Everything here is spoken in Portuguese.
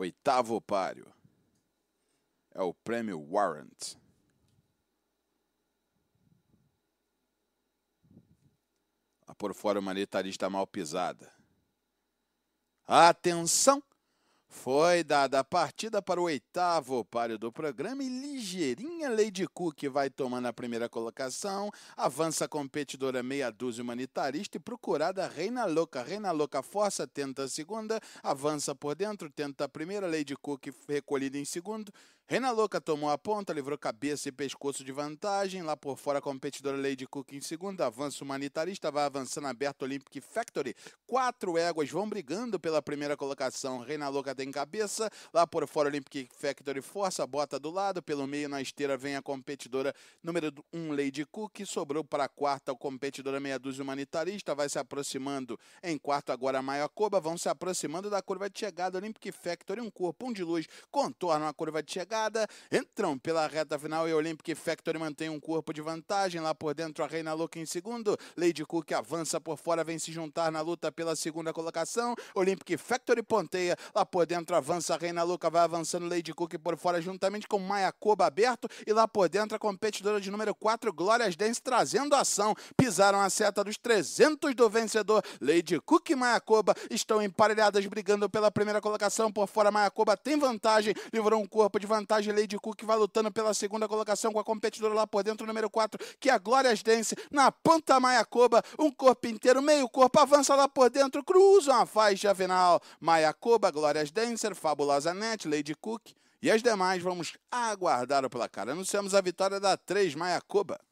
Oitavo páreo é o prêmio Warrant. Lá por fora, uma tá letarista mal pisada. Atenção! Foi dada a partida para o oitavo opário do programa e ligeirinha Lady Cook vai tomando a primeira colocação. Avança a competidora meia dúzia humanitarista e procurada Reina Louca. Reina Louca força, tenta a segunda, avança por dentro, tenta a primeira. Lady Cook recolhida em segundo. Reina Louca tomou a ponta, livrou cabeça e pescoço de vantagem. Lá por fora, a competidora Lady Cook em segunda. Avança humanitarista, vai avançando aberto Olympic Factory. Quatro éguas vão brigando pela primeira colocação. Reina Louca corda em cabeça, lá por fora Olympic Factory força, bota do lado, pelo meio na esteira vem a competidora número 1 um, Lady Cook, sobrou para a quarta a competidora meia dúzia humanitarista, vai se aproximando em quarto agora a maior coba, vão se aproximando da curva de chegada, Olympic Factory, um corpo, um de luz, contornam a curva de chegada, entram pela reta final e Olympic Factory mantém um corpo de vantagem, lá por dentro a Reina Louca em segundo, Lady Cook avança por fora, vem se juntar na luta pela segunda colocação, Olympic Factory ponteia, lá por dentro avança a Reina Luca, vai avançando Lady Cook por fora juntamente com Maia Koba aberto e lá por dentro a competidora de número 4, Glórias Dance, trazendo ação. Pisaram a seta dos 300 do vencedor. Lady Cook e Maia estão emparelhadas brigando pela primeira colocação. Por fora Maia tem vantagem, livrou um corpo de vantagem. Lady Cook vai lutando pela segunda colocação com a competidora lá por dentro, número 4, que é a Glórias Dance. Na ponta Maia um corpo inteiro, meio corpo, avança lá por dentro, cruza uma faixa final. Maia Koba, Glórias Dance Dancer, Fabulosa Net, Lady Cook e as demais vamos aguardar o placar. Anunciamos a vitória da 3 Maia Cuba.